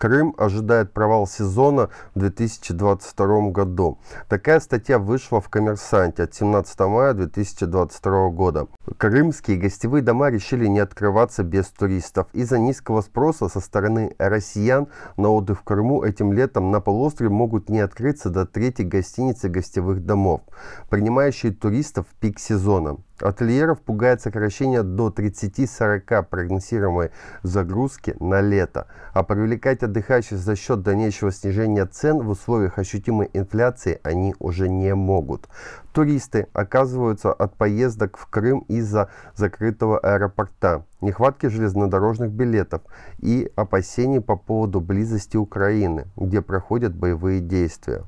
Крым ожидает провал сезона в 2022 году. Такая статья вышла в «Коммерсанте» от 17 мая 2022 года. Крымские гостевые дома решили не открываться без туристов. Из-за низкого спроса со стороны россиян на отдых в Крыму этим летом на полуострове могут не открыться до третьей гостиницы гостевых домов, принимающие туристов в пик сезона ательеров пугает сокращение до 30-40 прогнозируемой загрузки на лето. А привлекать отдыхающих за счет дальнейшего снижения цен в условиях ощутимой инфляции они уже не могут. Туристы оказываются от поездок в Крым из-за закрытого аэропорта, нехватки железнодорожных билетов и опасений по поводу близости Украины, где проходят боевые действия.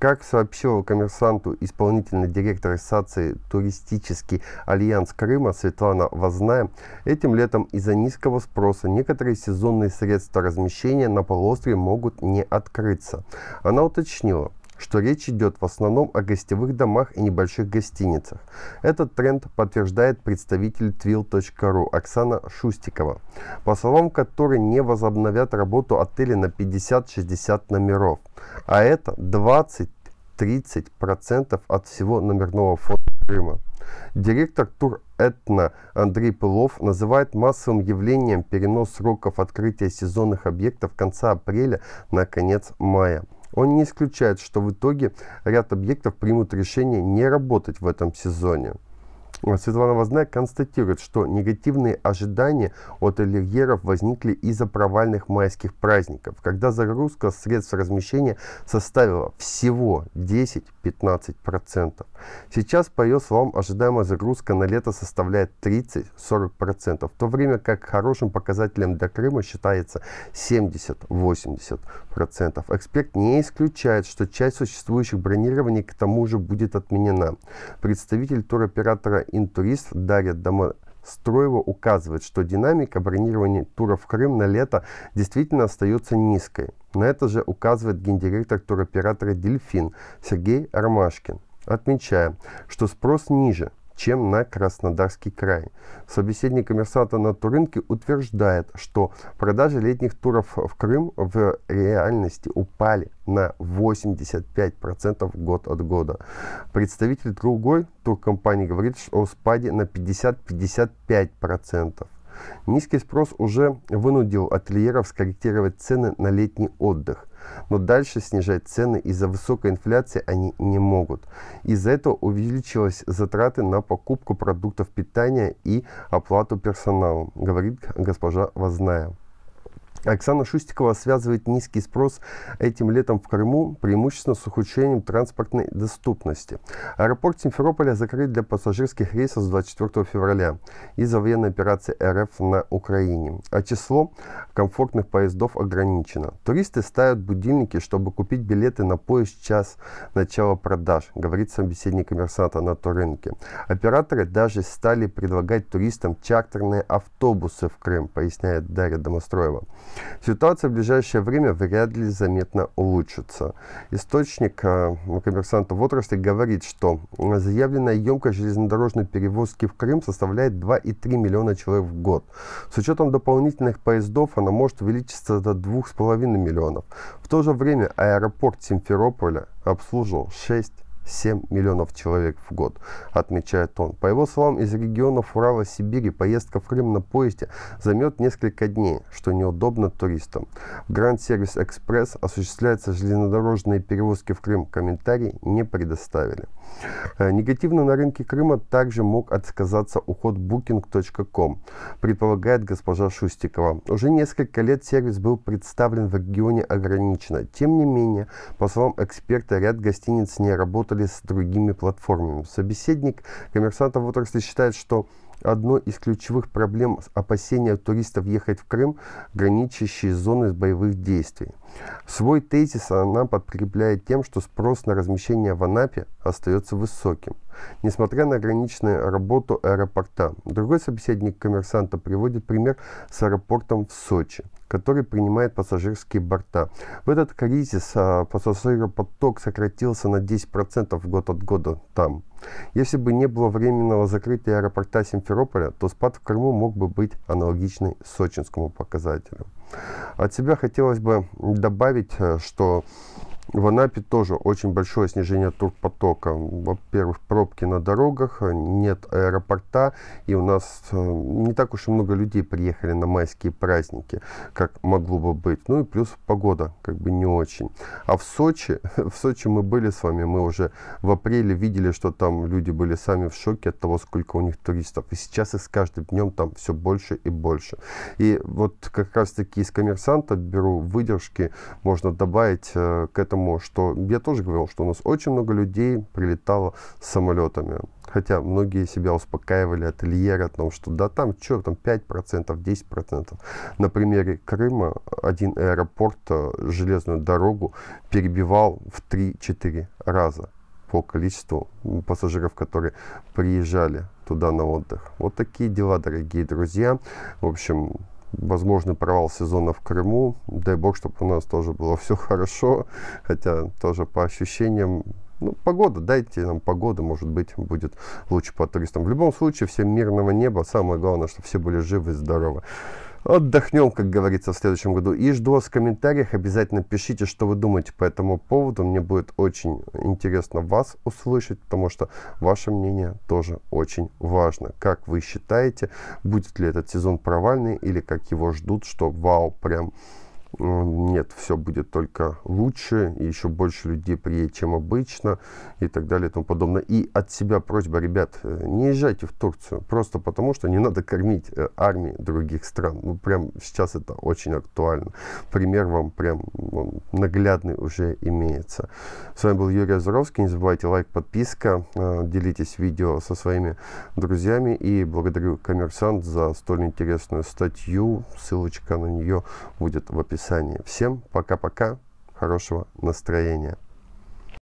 Как сообщил коммерсанту исполнительный директор ассоциации «Туристический альянс Крыма» Светлана Возная, этим летом из-за низкого спроса некоторые сезонные средства размещения на полуострове могут не открыться. Она уточнила, что речь идет в основном о гостевых домах и небольших гостиницах. Этот тренд подтверждает представитель twill.ru Оксана Шустикова, по словам которой не возобновят работу отели на 50-60 номеров, а это 20 30% от всего номерного фонда Крыма. Директор Тур-Этно Андрей Пылов называет массовым явлением перенос сроков открытия сезонных объектов конца апреля на конец мая. Он не исключает, что в итоге ряд объектов примут решение не работать в этом сезоне. Светлана Вознак констатирует, что негативные ожидания от аллергеров возникли из-за провальных майских праздников, когда загрузка средств размещения составила всего 10-15%. Сейчас по ее словам ожидаемая загрузка на лето составляет 30-40%, в то время как хорошим показателем для Крыма считается 70-80%. Эксперт не исключает, что часть существующих бронирований к тому же будет отменена. Представитель туроператора интурист Дарья Дома... Строева указывает, что динамика бронирования туров в Крым на лето действительно остается низкой. На это же указывает гендиректор туроператора «Дельфин» Сергей Ромашкин. отмечая, что спрос ниже, чем на Краснодарский край. Собеседник коммерсанта на Турынке утверждает, что продажи летних туров в Крым в реальности упали на 85% год от года. Представитель другой туркомпании говорит о спаде на 50-55%. Низкий спрос уже вынудил ательеров скорректировать цены на летний отдых. Но дальше снижать цены из-за высокой инфляции они не могут. Из-за этого увеличилась затраты на покупку продуктов питания и оплату персонала, говорит госпожа Возная. Оксана Шустикова связывает низкий спрос этим летом в Крыму преимущественно с ухудшением транспортной доступности. Аэропорт Симферополя закрыт для пассажирских рейсов с 24 февраля из-за военной операции РФ на Украине, а число комфортных поездов ограничено. Туристы ставят будильники, чтобы купить билеты на поезд час начала продаж, говорит собеседник коммерсанта на Туренке. Операторы даже стали предлагать туристам чартерные автобусы в Крым, поясняет Дарья Домостроева. Ситуация в ближайшее время вряд ли заметно улучшится. Источник э, коммерсанта в отрасли говорит, что заявленная емкость железнодорожной перевозки в Крым составляет 2,3 миллиона человек в год. С учетом дополнительных поездов она может увеличиться до 2,5 миллионов. В то же время аэропорт Симферополя обслуживал 6 7 миллионов человек в год, отмечает он. По его словам, из регионов Урала, Сибири поездка в Крым на поезде займет несколько дней, что неудобно туристам. В Гранд Сервис Экспресс осуществляются железнодорожные перевозки в Крым. Комментарий не предоставили. Э, негативно на рынке Крыма также мог отсказаться уход booking.com, предполагает госпожа Шустикова. Уже несколько лет сервис был представлен в регионе ограниченно. Тем не менее, по словам эксперта, ряд гостиниц не работает работали с другими платформами. Собеседник коммерсантов в отрасли считает, что одно из ключевых проблем опасения туристов ехать в Крым, граничащие зоны боевых действий. Свой тезис она подкрепляет тем, что спрос на размещение в Анапе остается высоким, несмотря на ограниченную работу аэропорта. Другой собеседник коммерсанта приводит пример с аэропортом в Сочи – который принимает пассажирские борта. В этот кризис а, пассажиропоток сократился на 10% год от года там. Если бы не было временного закрытия аэропорта Симферополя, то спад в Крыму мог бы быть аналогичный сочинскому показателю. От себя хотелось бы добавить, э, что в Анапе тоже очень большое снижение турпотока. Во-первых, пробки на дорогах, нет аэропорта, и у нас э, не так уж и много людей приехали на майские праздники, как могло бы быть. Ну и плюс погода как бы не очень. А в Сочи, в Сочи мы были с вами, мы уже в апреле видели, что там люди были сами в шоке от того, сколько у них туристов. И сейчас их с каждым днем там все больше и больше. И вот как раз таки из коммерсанта беру выдержки, можно добавить э, к этому тому, что я тоже говорил, что у нас очень много людей прилетало с самолетами. Хотя многие себя успокаивали ательера о том, что да там, что там, 5%, 10%. На примере Крыма один аэропорт э, железную дорогу перебивал в 3-4 раза по количеству пассажиров, которые приезжали туда на отдых. Вот такие дела, дорогие друзья. В общем, возможный провал сезона в Крыму. Дай бог, чтобы у нас тоже было все хорошо, хотя тоже по ощущениям ну, погода, дайте нам погоду, может быть, будет лучше по туристам. В любом случае, всем мирного неба. Самое главное, чтобы все были живы и здоровы отдохнем, как говорится, в следующем году. И жду вас в комментариях. Обязательно пишите, что вы думаете по этому поводу. Мне будет очень интересно вас услышать, потому что ваше мнение тоже очень важно. Как вы считаете, будет ли этот сезон провальный или как его ждут, что вау, прям нет, все будет только лучше, и еще больше людей приедет, чем обычно, и так далее и тому подобное. И от себя просьба, ребят, э, не езжайте в Турцию, просто потому что не надо кормить э, армии других стран. Ну, прям сейчас это очень актуально. Пример вам прям наглядный уже имеется. С вами был Юрий Азаровский, не забывайте лайк, подписка, э, делитесь видео со своими друзьями, и благодарю коммерсант за столь интересную статью, ссылочка на нее будет в описании описании. Всем пока-пока, хорошего настроения.